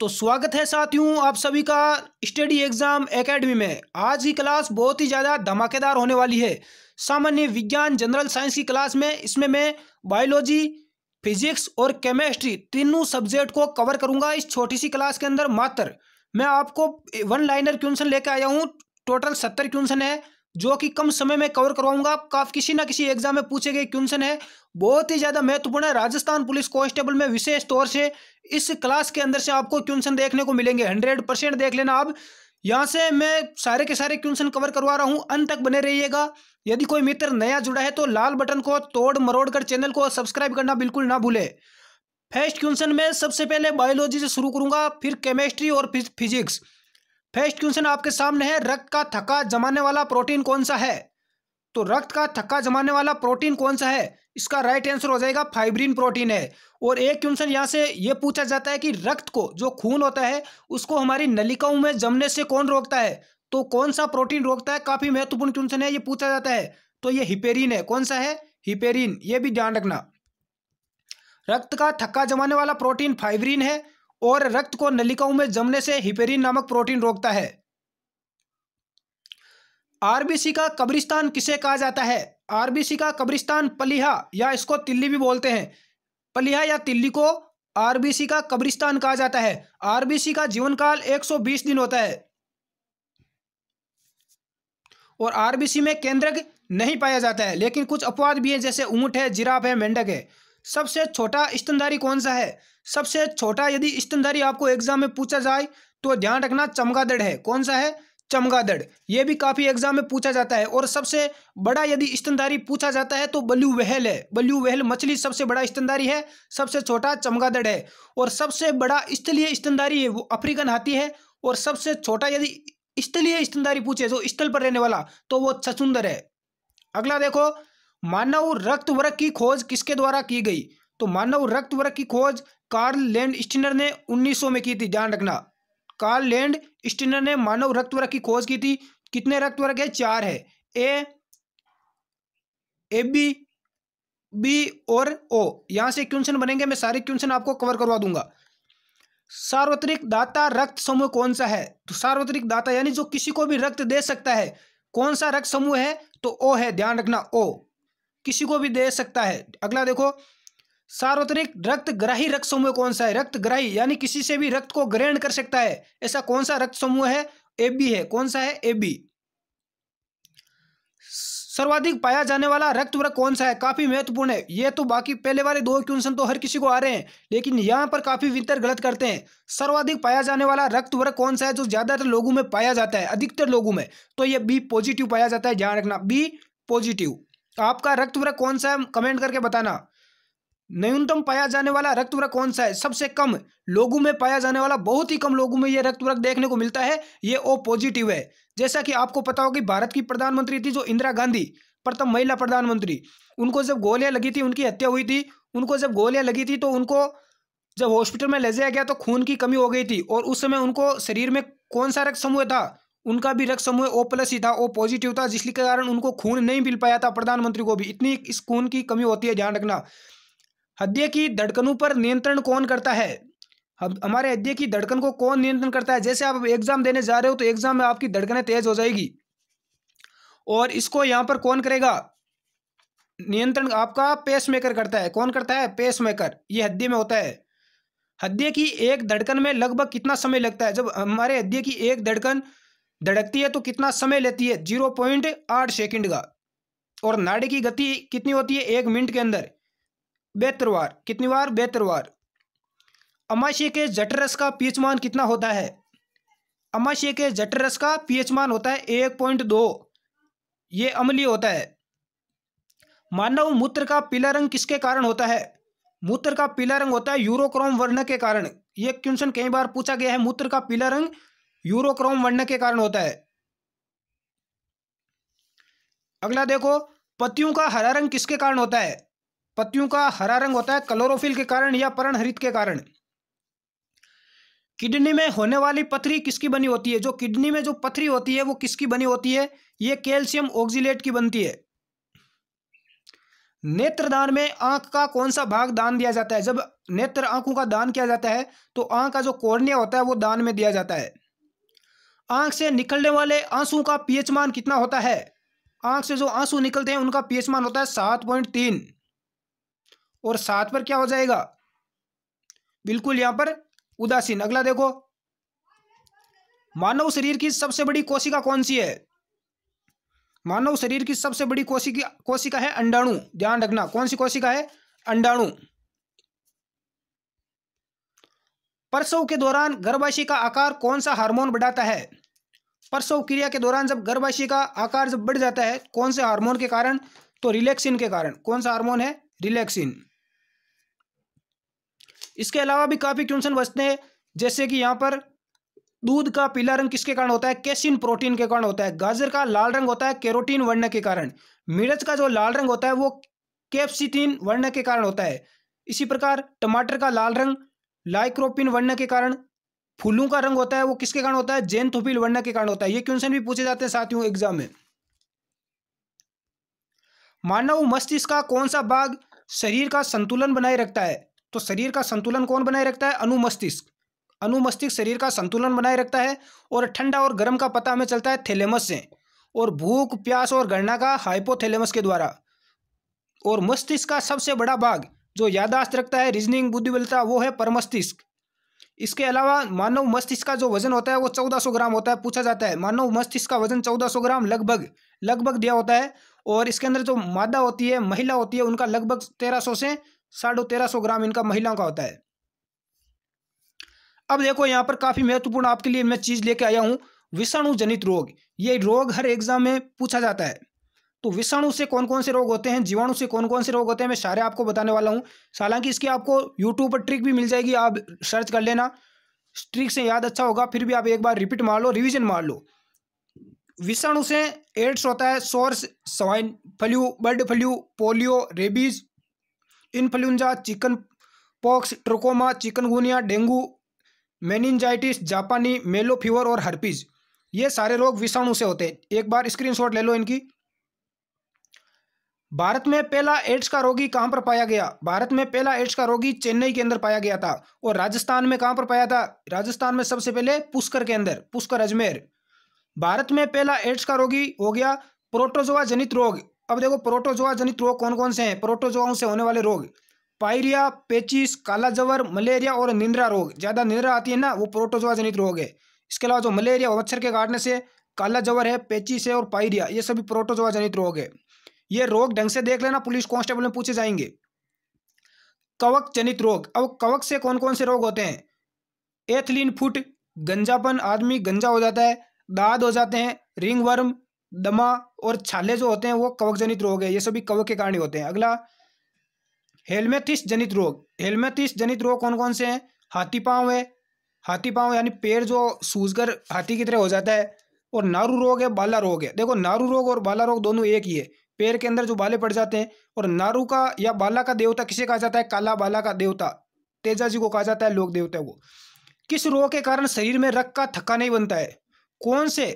तो स्वागत है साथियों आप सभी का स्टडी एग्जाम एकेडमी में आज की क्लास बहुत ही ज़्यादा धमाकेदार होने वाली है सामान्य विज्ञान जनरल साइंस की क्लास में इसमें मैं बायोलॉजी फिजिक्स और केमिस्ट्री तीनों सब्जेक्ट को कवर करूंगा इस छोटी सी क्लास के अंदर मात्र मैं आपको वन लाइनर क्वेश्चन लेकर आया हूँ टोटल सत्तर क्वेश्चन है जो कि कम समय में कवर करवाऊंगा काफ किसी ना किसी एग्जाम में पूछे गए क्वेश्चन है बहुत ही ज्यादा महत्वपूर्ण है राजस्थान पुलिस कॉन्स्टेबल में विशेष तौर से इस क्लास के अंदर से आपको क्वेश्चन देखने को मिलेंगे हंड्रेड परसेंट देख लेना आप यहाँ से मैं सारे के सारे क्वेश्चन कवर करवा रहा हूँ अंत तक बने रहिएगा यदि कोई मित्र नया जुड़ा है तो लाल बटन को तोड़ मरोड़ कर चैनल को सब्सक्राइब करना बिल्कुल ना भूले फर्स्ट क्वेश्चन में सबसे पहले बायोलॉजी से शुरू करूंगा फिर केमिस्ट्री और फिजिक्स फर्स्ट क्वेश्चन आपके सामने है रक्त का थका जमाने वाला प्रोटीन कौन सा है तो रक्त का थका जमाने वाला प्रोटीन कौन सा है इसका राइट आंसर हो जाएगा फाइब्रिन प्रोटीन है और एक क्वेश्चन यहाँ से ये पूछा जाता है कि रक्त को जो खून होता है उसको हमारी नलिकाओं में जमने से कौन रोकता है तो कौन सा प्रोटीन रोकता है काफी महत्वपूर्ण क्वेश्चन है ये पूछा जाता है तो ये हिपेरिन है कौन सा है हिपेरिन ये भी ध्यान रखना रक्त का थक्का जमाने वाला प्रोटीन फाइब्रिन है और रक्त को नलिकाओं में जमने से हिपेरिन नामक प्रोटीन रोकता है आरबीसी का कब्रिस्तान किसे कहा जाता है आरबीसी का कब्रिस्तान पलिहा या इसको तिल्ली भी बोलते हैं पलिहा या तिल्ली को आरबीसी का कब्रिस्तान कहा जाता है आरबीसी का जीवन काल 120 दिन होता है और आरबीसी में केंद्रक नहीं पाया जाता है लेकिन कुछ अपवाद भी है जैसे ऊंट है जिराफ है मेंढक है सबसे छोटा स्तनधारी कौन सा है सबसे छोटा यदि स्तनधारी आपको एग्जाम में पूछा जाए तो ध्यान रखना चमगादड़ है कौन सा है चमगादड़ ये भी काफ़ी एग्जाम में पूछा जाता है और सबसे बड़ा यदि स्तनधारी पूछा जाता है तो बल्यू वहल है बल्यू वहल मछली सबसे बड़ा स्तनधारी है सबसे छोटा चमगादड़ है और सबसे बड़ा स्थलीय स्तनधारी है वो अफ्रीकन हाथी है और सबसे छोटा यदि स्थलीय स्तनधारी पूछे जो स्थल पर रहने वाला तो वो छछुंदर है अगला देखो मानव रक्त वर्ग की खोज किसके द्वारा की गई तो मानव रक्त वर्ग की खोज कार्ल लैंड स्टिनर ने 1900 में की थी ध्यान रखना कार्ल लैंड स्टिनर ने मानव रक्त वर्ग की खोज की थी कितने रक्त वर्ग है चार है ए ए बी बी और ओ यहां से क्वेश्चन बनेंगे मैं सारे क्वेश्चन आपको कवर करवा दूंगा सार्वत्रिक दाता रक्त समूह कौन सा है तो सार्वत्रिक दाता यानी जो किसी को भी रक्त दे सकता है कौन सा रक्त समूह है तो ओ है ध्यान रखना ओ किसी को भी दे सकता है अगला देखो सार्वत्रिक रक्त ग्राही रक्त समूह कौन सा है रक्त ग्राही यानी किसी से भी रक्त को ग्रहण कर सकता है ऐसा कौन सा रक्त समूह है ए बी है कौन सा है ए बी सर्वाधिक पाया जाने वाला रक्त वर्ग कौन सा है काफी महत्वपूर्ण है ये तो बाकी पहले वाले दो क्वेश्चन तो हर किसी को आ रहे हैं लेकिन यहाँ पर काफी विंतर गलत करते हैं सर्वाधिक पाया जाने वाला रक्त वर्ग कौन सा है जो ज्यादातर लोगों में पाया जाता है अधिकतर लोगों में तो यह बी पॉजिटिव पाया जाता है ध्यान रखना बी पॉजिटिव आपका रक्त वर्ग कौन सा है कमेंट करके बताना न्यूनतम पाया जाने वाला रक्त वर्ग कौन सा है सबसे कम लोगों में पाया जाने वाला बहुत ही कम लोगों में यह रक्त वर्ग देखने को मिलता है ये ओ पॉजिटिव है जैसा कि आपको पता होगी भारत की प्रधानमंत्री थी जो इंदिरा गांधी प्रथम महिला प्रधानमंत्री उनको जब गोलियां लगी थी उनकी हत्या हुई थी उनको जब गोलियां लगी थी तो उनको जब हॉस्पिटल में ले जाया गया तो खून की कमी हो गई थी और उस समय उनको शरीर में कौन सा रक्त समूह था उनका भी रक्त समूह ओ प्लस ही था ओ पॉजिटिव था जिसके कारण उनको खून नहीं मिल पाया था प्रधानमंत्री को भी इतनी इस खून की कमी होती है ध्यान रखना हृदय की धड़कनों पर नियंत्रण कौन करता है अब हमारे हृदय की धड़कन को कौन नियंत्रण करता है जैसे आप एग्जाम देने जा रहे हो तो एग्जाम में आपकी धड़कने तेज हो जाएगी और इसको यहाँ पर कौन करेगा नियंत्रण आपका पेस मेकर करता है कौन करता है पेस मेकर ये हृदय में होता है हृदय की एक धड़कन में लगभग कितना समय लगता है जब हमारे हृदय की एक धड़कन धड़कती है तो कितना समय लेती है जीरो पॉइंट आठ सेकेंड का और नाड़ी की गति कितनी होती है एक मिनट के अंदर बेहतर वार कितनी बार बेहतर वार अमाशय के जटरस का पीचमान कितना होता है अमाशय के जटरस का पीएच होता है एक पॉइंट दो ये अमली होता है मानव मूत्र का पीला रंग किसके कारण होता है मूत्र का पीला रंग होता है यूरोक्रोम वर्ण के कारण ये क्वेश्चन कई बार पूछा गया है मूत्र का पीला रंग यूरोक्रोम वर्ण के कारण होता है अगला देखो पत्तियों का हरा रंग किसके कारण होता है पत्तियों का हरा रंग होता है क्लोरोफिल के कारण या हरित के कारण किडनी में होने वाली पथरी किसकी बनी होती है जो किडनी में जो पथरी होती है वो किसकी बनी होती है ये कैल्शियम ऑक्जिलेट की बनती है नेत्रदान में आंख का कौन सा भाग दान दिया जाता है जब नेत्र आंखों का दान किया जाता है तो आंख का जो कोर्निया होता है वो दान में दिया जाता है आंख से निकलने वाले आंसू का पीएच मान कितना होता है आंख से जो आंसू निकलते हैं उनका पीएच मान होता है सात पॉइंट तीन और सात पर क्या हो जाएगा बिल्कुल यहां पर उदासीन अगला देखो मानव शरीर की सबसे बड़ी कोशिका कौन सी है मानव शरीर की सबसे बड़ी कोशिका कोशिका है अंडाणु ध्यान रखना कौन सी कोशिका है अंडाणु प्रसव के दौरान गर्भाशय का आकार कौन सा हार्मोन बढ़ाता है प्रसव क्रिया के दौरान जब गर्भाशय का आकार जब बढ़ जाता है कौन से हार्मोन के कारण तो रिलैक्सिन के कारण कौन सा हार्मोन है रिलैक्सिन इसके अलावा भी काफ़ी क्वेश्चन बचते हैं जैसे कि यहाँ पर दूध का पीला रंग किसके कारण होता है कैसिन प्रोटीन के कारण होता है गाजर का लाल रंग होता है कैरोटीन वर्ण के कारण मिर्च का जो लाल रंग होता है वो कैप्सिटीन वर्ण के कारण होता है इसी प्रकार टमाटर का लाल रंग लाइक्रोपिन वर्ण के कारण फूलों का रंग होता है वो किसके कारण होता है थोपिल वर्ण के कारण होता है ये क्वेश्चन भी पूछे जाते हैं साथियों एग्जाम में मानव मस्तिष्क का कौन सा भाग शरीर का संतुलन बनाए रखता है तो शरीर का संतुलन कौन बनाए रखता है अनुमस्तिष्क अनुमस्तिष्क शरीर का संतुलन बनाए रखता है और ठंडा और गर्म का पता हमें चलता है थैलेमस से और भूख प्यास और गणना का हाइपोथैलेमस के द्वारा और मस्तिष्क का सबसे बड़ा भाग जो यादाश्त रखता है रीजनिंग बुद्धिबलता वो है परमस्तिष्क इसके अलावा मानव मस्तिष्क का जो वजन होता है वो चौदह सौ ग्राम होता है पूछा जाता है मानव मस्तिष्क का वजन चौदह सौ ग्राम लगभग लगभग दिया होता है और इसके अंदर जो मादा होती है महिला होती है उनका लगभग तेरह सौ से साढ़े तेरह सौ ग्राम इनका महिलाओं का होता है अब देखो यहाँ पर काफ़ी महत्वपूर्ण आपके लिए मैं चीज़ लेके आया हूँ विषाणु जनित रोग ये रोग हर एग्जाम में पूछा जाता है तो विषाणु से कौन कौन से रोग होते हैं जीवाणु से कौन कौन से रोग होते हैं मैं सारे आपको बताने वाला हूँ हालांकि इसकी आपको यूट्यूब पर ट्रिक भी मिल जाएगी आप सर्च कर लेना ट्रिक से याद अच्छा होगा फिर भी आप एक बार रिपीट मार लो रिविजन मार लो विषाणु से एड्स होता है source swine flu bird flu polio rabies influenza chicken pox trachoma chikungunya dengue meningitis जापानी मेलो फीवर और हर्पीज ये सारे रोग विषाणु से होते हैं एक बार स्क्रीनशॉट ले लो इनकी भारत में पहला एड्स का रोगी कहां पर पाया गया भारत में पहला एड्स का रोगी चेन्नई के अंदर पाया गया था और राजस्थान में कहां पर पाया था राजस्थान में सबसे पहले पुष्कर के अंदर पुष्कर अजमेर भारत में पहला एड्स का रोगी हो गया प्रोटोजोआ जनित रोग अब देखो प्रोटोजोआ जनित रोग कौन कौन से हैं प्रोटोजोआओं से होने वाले रोग पायरिया पेचिस काला जवर मलेरिया और निंद्रा रोग ज़्यादा निंद्रा आती है ना वो प्रोटोजोआ जनित रोग है इसके अलावा जो मलेरिया मच्छर के काटने से काला जवर है पेचिस है और पायरिया ये सभी प्रोटोजोआ जनित रोग है ये रोग ढंग से देख लेना पुलिस कांस्टेबल में पूछे जाएंगे कवक जनित रोग अब कवक से कौन कौन से रोग होते हैं एथलीन फुट गंजापन आदमी गंजा हो जाता है दाद हो जाते हैं रिंग वर्म दमा और छाले जो होते हैं वो कवक जनित रोग है ये सभी कवक के कारण होते हैं अगला हेलमेथिस जनित रोग हेलमेथिस जनित रोग कौन कौन से हैं हाथी पाँव है हाथी पाँव यानी पैर जो सूझकर हाथी की तरह हो जाता है और नारू रोग है बाला रोग है देखो नारू रोग और बाला रोग दोनों एक ही है पैर के अंदर जो बाले पड़ जाते हैं और नारू का या बाला का देवता किसे कहा जाता है काला बाला का देवता तेजा जी को कहा जाता है लोक देवता को किस रोग के कारण शरीर में रक्त का थक्का नहीं बनता है कौन से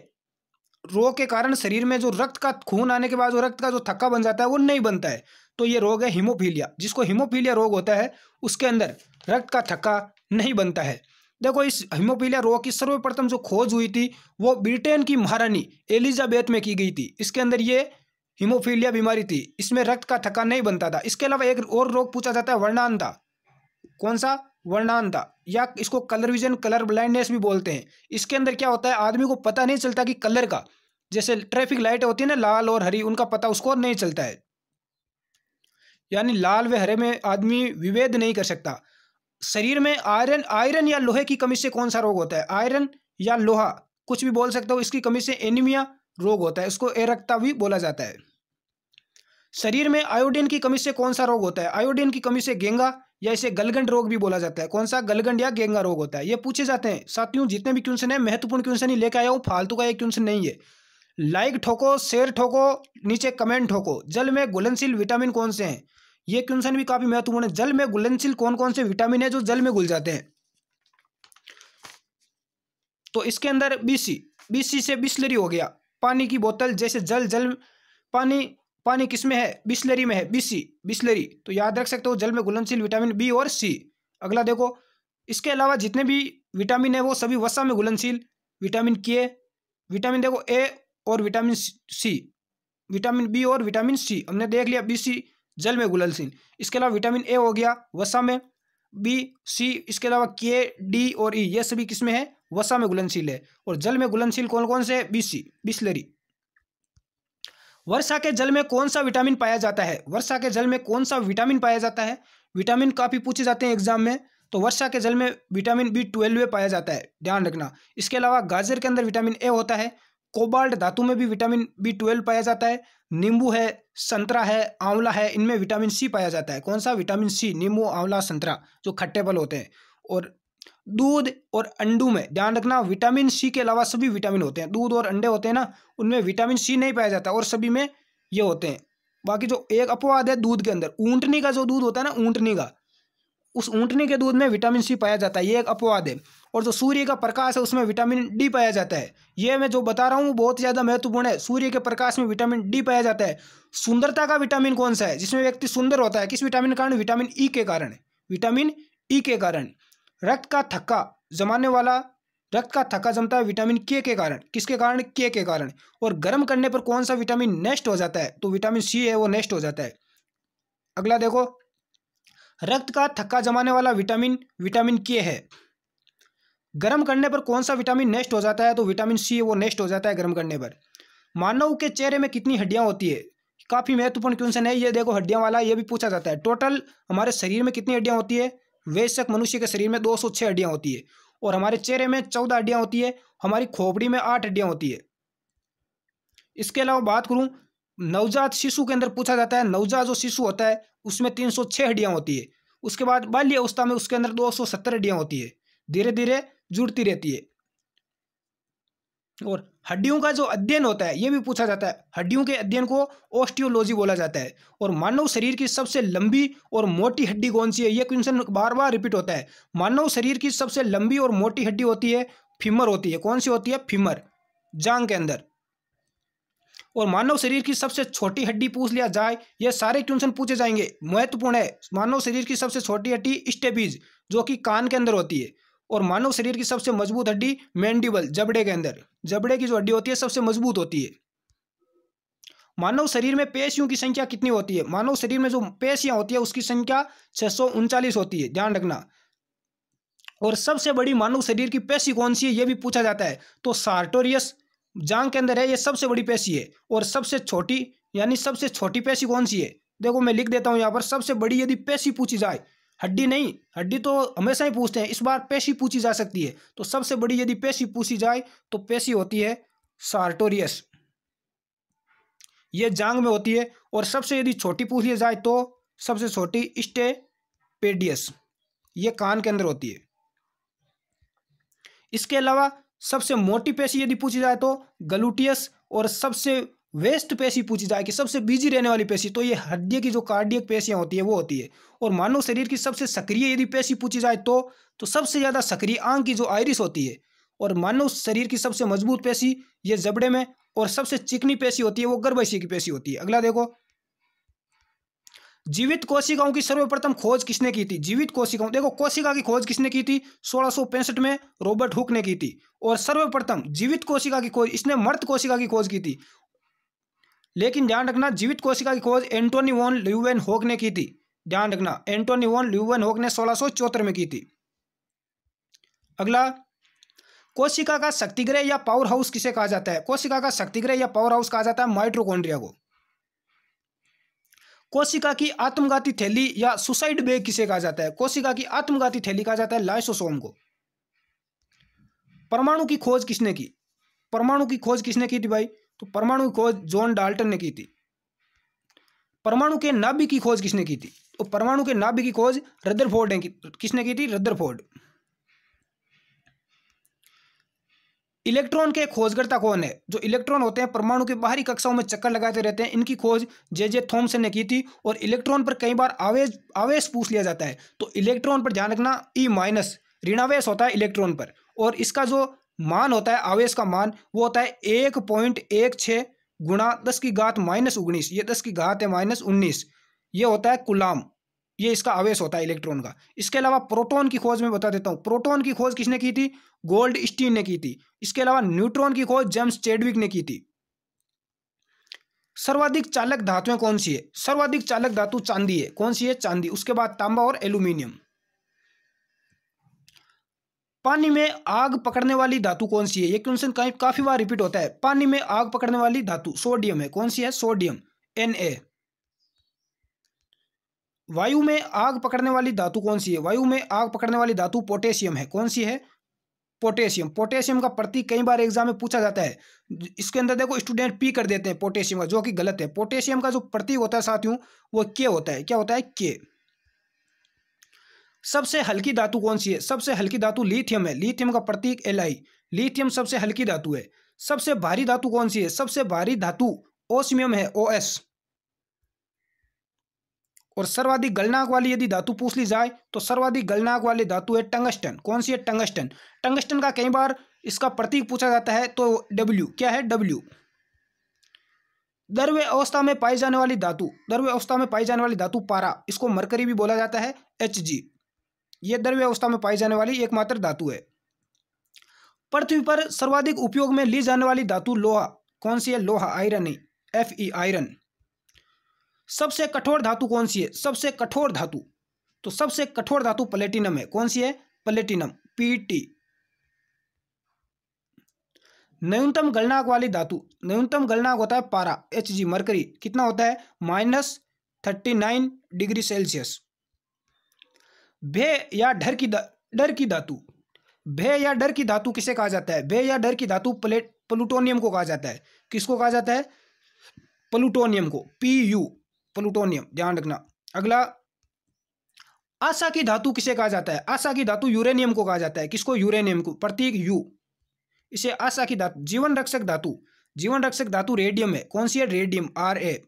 रोग के कारण शरीर में जो रक्त का खून आने के बाद जो रक्त का जो थक्का बन जाता है वो नहीं बनता है तो ये रोग है हिमोफीलिया जिसको हिमोफीलिया रोग होता है उसके अंदर रक्त का थक्का नहीं बनता है देखो इस हिमोफीलिया रोग की सर्वप्रथम जो खोज हुई थी वो ब्रिटेन की महारानी एलिजाबेथ में की गई थी इसके अंदर ये हीमोफीलिया बीमारी थी इसमें रक्त का थका नहीं बनता था इसके अलावा एक और रोग पूछा जाता है वर्णांधा कौन सा वर्णांधा या इसको कलर विजन कलर ब्लाइंडनेस भी बोलते हैं इसके अंदर क्या होता है आदमी को पता नहीं चलता कि कलर का जैसे ट्रैफिक लाइट होती है ना लाल और हरी उनका पता उसको नहीं चलता है यानी लाल व हरे में आदमी विभेद नहीं कर सकता शरीर में आयरन आयरन या लोहे की कमी से कौन सा रोग होता है आयरन या लोहा कुछ भी बोल सकते हो इसकी कमी से एनीमिया रोग होता है उसको एरक्ता भी बोला जाता है शरीर में आयोडीन की कमी से कौन सा रोग होता है आयोडीन की कमी से गेंगा या इसे गलगंड रोग भी बोला जाता है कौन सा गलगंड या गेंगा रोग होता है ये पूछे जाते हैं साथियों जितने भी क्वेश्चन है महत्वपूर्ण क्वेश्चन ही लेकर आया हूँ फालतू का एक क्वेश्चन नहीं है लाइक ठोको शेयर ठोको नीचे कमेंट ठोको जल में घुलनशील विटामिन कौन से हैं ये क्वेश्चन भी काफी महत्वपूर्ण है जल में घुलनशील कौन कौन से विटामिन है जो जल में घुल जाते हैं तो इसके अंदर बीसी बीसी से बिस्लरी हो गया पानी की बोतल जैसे जल जल पानी पानी किसमें है बिस्लरी में है बीसी बिस्लरी तो याद रख सकते हो जल में घुलनशील विटामिन बी और सी अगला देखो इसके अलावा जितने भी विटामिन है वो सभी वसा में घुलनशील विटामिन के विटामिन देखो ए और विटामिन सी विटामिन बी और विटामिन सी हमने देख लिया बी सी जल में घुलनशील इसके अलावा विटामिन ए हो गया वसा में बी सी इसके अलावा के डी और ई ये सभी किसमें है वसा में घुलनशील है और जल में घुलनशील कौन कौन से बीसी बिस्लरी वर्षा के जल में कौन सा विटामिन पाया जाता है वर्षा के जल में कौन सा विटामिन पाया जाता है विटामिन काफ़ी पूछे जाते हैं एग्जाम में तो वर्षा के जल में विटामिन बी ट्वेल्व पाया जाता है ध्यान रखना इसके अलावा गाजर के अंदर विटामिन ए होता है कोबाल्ट धातु में भी विटामिन बी ट्वेल्व पाया जाता है नींबू है संतरा है आंवला है इनमें विटामिन सी पाया जाता है कौन सा विटामिन सी नींबू आंवला संतरा जो खट्टे पल होते हैं और दूध और अंडू में ध्यान रखना विटामिन सी के अलावा सभी विटामिन होते हैं दूध और अंडे होते हैं ना उनमें विटामिन सी नहीं पाया जाता और सभी में ये होते हैं बाकी जो एक अपवाद है दूध के अंदर ऊँटनी का जो दूध होता है ना ऊँटनी का उस ऊँटनी के दूध में विटामिन सी पाया जाता है ये एक अपवाद है और जो सूर्य का प्रकाश है उसमें विटामिन डी पाया जाता है ये मैं जो बता रहा हूँ वो बहुत ज़्यादा महत्वपूर्ण है सूर्य के प्रकाश में विटामिन डी पाया जाता है सुंदरता का विटामिन कौन सा है जिसमें व्यक्ति सुंदर होता है किस विटामिन कारण विटामिन ई के कारण विटामिन ई e के कारण रक्त का थक्का जमाने वाला रक्त का थक्का जमता है विटामिन के के कारण किसके कारण के के कारण और गर्म करने पर कौन सा विटामिन नेस्ट हो जाता है तो विटामिन सी है वो नेस्ट हो जाता है अगला देखो रक्त का थक्का जमाने वाला विटामिन विटामिन के है गर्म करने पर कौन सा विटामिन नेस्ट हो जाता है तो विटामिन सी वो नेस्ट हो जाता है गर्म करने पर मानव के चेहरे में कितनी हड्डियाँ होती है काफ़ी महत्वपूर्ण क्वेश्चन है ये देखो हड्डियाँ वाला ये भी पूछा जाता है टोटल हमारे शरीर में कितनी हड्डियाँ होती है वेशक मनुष्य के शरीर में दो सौ छः हड्डियाँ होती है और हमारे चेहरे में चौदह हड्डियाँ होती है हमारी खोपड़ी में आठ हड्डियाँ होती है इसके अलावा बात करूँ नवजात शिशु के अंदर पूछा जाता है नवजात जो शिशु होता है उसमें तीन सौ छः हड्डियाँ होती है उसके बाद बाल्य अवस्था में उसके अंदर दो सौ सत्तर हड्डियाँ होती है धीरे धीरे जुड़ती रहती है और हड्डियों का जो अध्ययन होता है ये भी पूछा जाता है हड्डियों के अध्ययन को ओस्टियोलॉजी बोला जाता है और मानव शरीर की सबसे लंबी और मोटी हड्डी कौन सी है ये क्वेश्चन बार बार रिपीट होता है मानव शरीर की सबसे लंबी और मोटी हड्डी होती है फिमर होती है कौन सी होती है फिमर जांग के अंदर और मानव शरीर की सबसे छोटी हड्डी पूछ लिया जाए यह सारे क्वेश्चन पूछे जाएंगे महत्वपूर्ण है मानव शरीर की सबसे छोटी हड्डी स्टेपीज जो कि कान के अंदर होती है और मानव शरीर की सबसे मजबूत हड्डी मैंडिबल जबड़े के अंदर जबड़े की जो हड्डी होती है सबसे मजबूत होती है मानव शरीर में पेशियों की संख्या कितनी होती है मानव शरीर में जो पेशियां होती है उसकी संख्या छह होती है ध्यान रखना और सबसे बड़ी मानव शरीर की पेशी कौन सी है यह भी पूछा जाता है तो सार्टोरियस जांग के अंदर है यह सबसे बड़ी पेशी है और सबसे छोटी यानी सबसे छोटी पेशी कौन सी है देखो मैं लिख देता हूं यहां पर सबसे बड़ी यदि पेशी पूछी जाए हड्डी नहीं हड्डी तो हमेशा ही पूछते हैं इस बार पेशी पूछी जा सकती है तो सबसे बड़ी यदि पेशी पूछी जाए तो पेशी होती है सार्टोरियस ये जांग में होती है और सबसे यदि छोटी पूछी जाए तो सबसे छोटी स्टेपेडियस ये कान के अंदर होती है इसके अलावा सबसे मोटी पेशी यदि पूछी जाए तो गलूटियस और सबसे वेस्ट पेशी पूछी जाए कि सबसे बिजी रहने वाली पेशी तो ये हड्डी की जो कार्डियक पेशियाँ होती है वो होती है और मानव शरीर की सबसे सक्रिय यदि पेशी पूछी जाए तो तो सबसे ज़्यादा सक्रिय आंख की जो आयरिस होती है और मानव शरीर की सबसे मजबूत पेशी ये जबड़े में और सबसे चिकनी पेशी होती है वो गर्भाशय की पेशी होती है अगला देखो जीवित कोशिकाओं की सर्वप्रथम खोज किसने की थी जीवित कोशिकाओं देखो कोशिका की खोज किसने की थी सोलह में रॉबर्ट हुक ने की थी और सर्वप्रथम जीवित कोशिका की खोज इसने मर्द कोशिका की खोज की थी लेकिन ध्यान रखना जीवित कोशिका की खोज एंटोनी वॉन ल्यूवेन होक ने की थी ध्यान रखना एंटोनी वॉन ल्यूवेन होक ने सोलह में की थी अगला कोशिका का शक्तिग्रह या पावर हाउस किसे कहा जाता है कोशिका का शक्तिग्रह या पावर हाउस कहा जाता है माइट्रोकोन्ड्रिया को कोशिका की आत्मघाती थैली या सुसाइड बैग किसे कहा जाता है कोशिका की आत्मघाती थैली कहा जाता है लाइसोसोम को परमाणु की खोज किसने की परमाणु की खोज किसने की थी भाई तो परमाणु की खोज जॉन डाल्टन ने की थी परमाणु के नाभिक की खोज किसने की थी तो परमाणु के नाभिक की खोज रदरफोर्ड ने की किसने की थी रदरफोर्ड इलेक्ट्रॉन के खोजकर्ता कौन है जो इलेक्ट्रॉन होते हैं परमाणु के बाहरी कक्षाओं में चक्कर लगाते रहते हैं इनकी खोज जे जे थॉमसन ने की थी और इलेक्ट्रॉन पर कई बार आवेश आवेश पूछ लिया जाता है तो इलेक्ट्रॉन पर ध्यान रखना ई माइनस ऋणावेश होता है इलेक्ट्रॉन पर और इसका जो मान होता है आवेश का मान वो होता है एक पॉइंट एक छः गुणा दस की घात माइनस उन्नीस ये दस की घात है माइनस उन्नीस ये होता है कुलाम ये इसका आवेश होता है इलेक्ट्रॉन का इसके अलावा प्रोटॉन की खोज में बता देता हूँ प्रोटॉन की खोज किसने की थी गोल्ड स्टीन ने की थी इसके अलावा न्यूट्रॉन की खोज जेम्स चेडविक ने की थी सर्वाधिक चालक धातुएं कौन सी है सर्वाधिक चालक धातु चांदी है कौन सी है चांदी उसके बाद तांबा और एल्यूमिनियम पानी में आग पकड़ने वाली धातु कौन सी है ये क्वेश्चन कहीं काफी बार रिपीट होता है पानी में आग पकड़ने वाली धातु सोडियम है कौन सी है सोडियम एन ए वायु में आग पकड़ने वाली धातु कौन सी है वायु में आग पकड़ने वाली धातु पोटेशियम है कौन सी है पोटेशियम पोटेशियम का प्रतीक कई बार एग्जाम में पूछा जाता है इसके अंदर देखो स्टूडेंट पी कर देते हैं पोटेशियम का जो कि गलत है पोटेशियम का जो प्रतीक होता है साथियों वो के होता है क्या होता है के सबसे हल्की धातु कौन सी है सबसे हल्की धातु लिथियम है लिथियम का प्रतीक एल लिथियम सबसे हल्की धातु है सबसे भारी धातु कौन सी है सबसे भारी धातु ओसमियम है ओ एस और सर्वाधिक गलनाक वाली यदि धातु पूछ ली जाए तो सर्वाधिक गलनाक वाली धातु है टंगस्टन कौन सी है टंगस्टन टंगस्टन का कई बार इसका प्रतीक पूछा जाता है तो डब्ल्यू क्या है डब्ल्यू दरवे अवस्था में पाई जाने वाली धातु दरवे अवस्था में पाई जाने वाली धातु पारा इसको मरकरी भी बोला जाता है एच जी यह द्रव्य अवस्था में पाई जाने वाली एकमात्र धातु है पृथ्वी पर सर्वाधिक उपयोग में ली जाने वाली धातु लोहा कौन सी है लोहा आयरन ही एफ ई आयरन सबसे कठोर धातु कौन सी है सबसे कठोर धातु तो सबसे कठोर धातु प्लेटिनम है कौन सी है प्लेटिनम पीटी न्यूनतम गलनाक वाली धातु न्यूनतम गलनाक होता है पारा एच जी मरकरी कितना होता है minus thirty nine degree Celsius भे या डर की डर की धातु भय या डर की धातु किसे कहा जाता है भे या डर की धातु प्लेट प्लूटोनियम को कहा जाता है किसको कहा जाता है प्लूटोनियम को पी यू प्लूटोनियम ध्यान रखना अगला आशा की धातु किसे कहा जाता है आशा की धातु यूरेनियम को कहा जाता है किसको यूरेनियम को प्रतीक यू इसे आशा की धातु जीवन रक्षक धातु जीवन रक्षक धातु रेडियम है कौन सी है रेडियम आर ए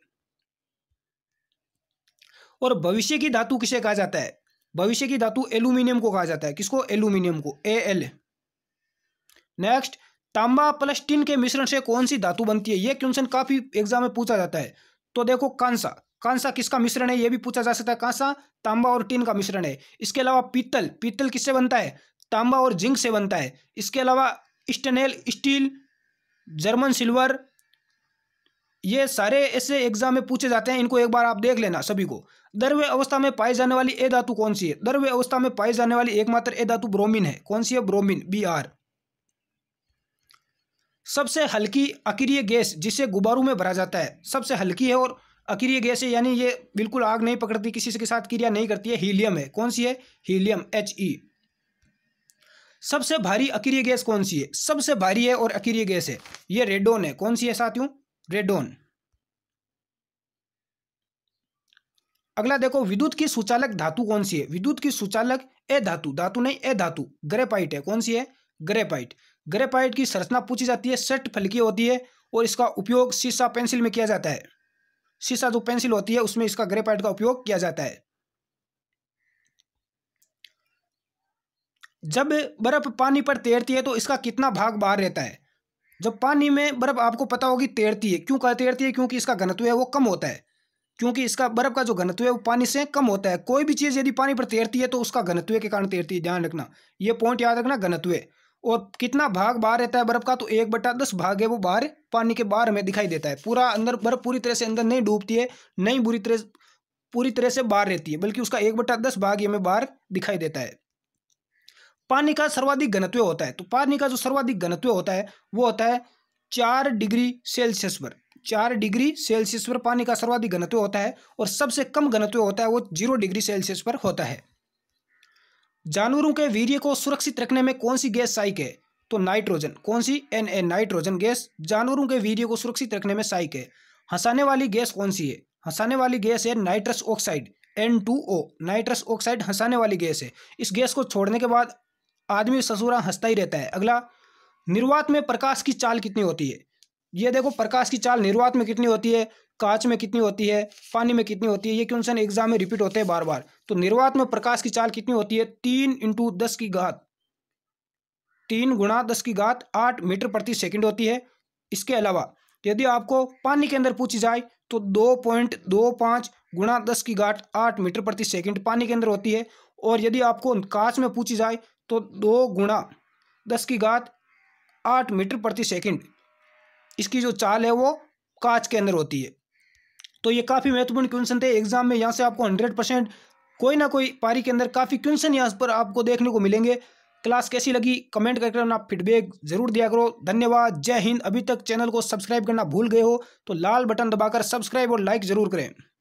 और भविष्य की धातु किसे कहा जाता है भविष्य की धातु एल्यूमिनियम को कहा जाता है किसको एल्यूमिनियम को ए एल नेक्स्ट तांबा प्लस टिन के मिश्रण से कौन सी धातु बनती है यह क्वेश्चन काफी एग्जाम में पूछा जाता है तो देखो कांसा कांसा किसका मिश्रण है यह भी पूछा जा सकता है कांसा तांबा और टिन का मिश्रण है इसके अलावा पीतल पीतल किससे बनता है तांबा और जिंक से बनता है इसके अलावा स्टनेल स्टील जर्मन सिल्वर ये सारे ऐसे एग्जाम में पूछे जाते हैं इनको एक बार आप देख लेना सभी को द्रव्य अवस्था में पाई जाने वाली ए धातु कौन सी है द्रव्य अवस्था में पाई जाने वाली एकमात्र ए धातु ब्रोमिन है कौन सी है ब्रोमिन बी आर सबसे हल्की अक्रिय गैस जिसे गुब्बारू में भरा जाता है सबसे हल्की है और अक्रिय गैस है यानी ये बिल्कुल आग नहीं पकड़ती किसी के साथ क्रिया नहीं करती है हीलियम है कौन सी है हीलियम एच ई e। सबसे भारी अक्रिय गैस कौन सी है सबसे भारी है और अक्रिय गैस है ये रेडोन है कौन सी है साथियों रेडोन अगला देखो विद्युत की सुचालक धातु कौन सी है विद्युत की सुचालक ए धातु धातु नहीं ए धातु ग्रेपाइट है कौन सी है ग्रेपाइट ग्रेपाइट की संरचना पूछी जाती है सेट फलकी होती है और इसका उपयोग शीशा पेंसिल में किया जाता है शीशा जो पेंसिल होती है उसमें इसका ग्रेपाइट का उपयोग किया जाता है जब बर्फ पानी पर तैरती है तो इसका कितना भाग बाहर रहता है जब पानी में बर्फ आपको पता होगी तैरती है क्यों तैरती है क्योंकि इसका घनत्व है वो कम होता है क्योंकि इसका बर्फ़ का जो घनत्व है वो पानी से कम होता है कोई भी चीज़ यदि पानी पर तैरती है तो उसका घनत्व के कारण तैरती है ध्यान रखना ये पॉइंट याद रखना घनत्व और कितना भाग बाहर रहता है बर्फ़ का तो एक बटा दस भाग है वो बाहर पानी के बाहर हमें दिखाई देता है पूरा अंदर बर्फ़ पूरी तरह से अंदर नहीं डूबती है नहीं बुरी तरह पूरी तरह से बाहर रहती है बल्कि उसका एक बटा दस भाग हमें बाहर दिखाई देता है पानी का सर्वाधिक घनत्व होता है तो पानी का जो सर्वाधिक घनत्व होता है वो होता है चार डिग्री सेल्सियस पर चार डिग्री सेल्सियस पर पानी का सर्वाधिक घनत्व होता है और सबसे कम घनत्व होता है वो जीरो डिग्री सेल्सियस पर होता है जानवरों के वीर्य को सुरक्षित रखने में कौन सी गैस साइक है तो नाइट्रोजन कौन सी एन ए नाइट्रोजन गैस जानवरों के वीर्य को सुरक्षित रखने में साइक है हंसाने वाली गैस कौन सी है हंसाने वाली गैस है nitrous oxide N two O nitrous oxide हंसाने वाली गैस है इस गैस को छोड़ने के बाद आदमी ससुरा हंसता ही रहता है अगला निर्वात में प्रकाश की चाल कितनी होती है ये देखो प्रकाश की चाल निर्वात में कितनी होती है कांच में कितनी होती है पानी में कितनी होती है ये क्वेश्चन एग्जाम में रिपीट होते हैं बार बार तो निर्वात में प्रकाश की चाल कितनी होती है तीन इंटू दस की घात तीन गुणा दस की घात आठ मीटर प्रति सेकंड होती है इसके अलावा यदि आपको पानी के अंदर पूछी जाए तो दो पॉइंट दो पाँच गुणा दस की घाट आठ मीटर प्रति सेकंड पानी के अंदर होती है और यदि आपको कांच में पूछी जाए तो दो गुणा दस की घात आठ मीटर प्रति सेकंड इसकी जो चाल है वो कांच के अंदर होती है तो ये काफ़ी महत्वपूर्ण क्वेश्चन थे एग्जाम में यहाँ से आपको हंड्रेड परसेंट कोई ना कोई पारी के अंदर काफ़ी क्वेश्चन यहाँ पर आपको देखने को मिलेंगे क्लास कैसी लगी कमेंट करके अपना फीडबैक जरूर दिया करो धन्यवाद जय हिंद अभी तक चैनल को सब्सक्राइब करना भूल गए हो तो लाल बटन दबाकर सब्सक्राइब और लाइक जरूर करें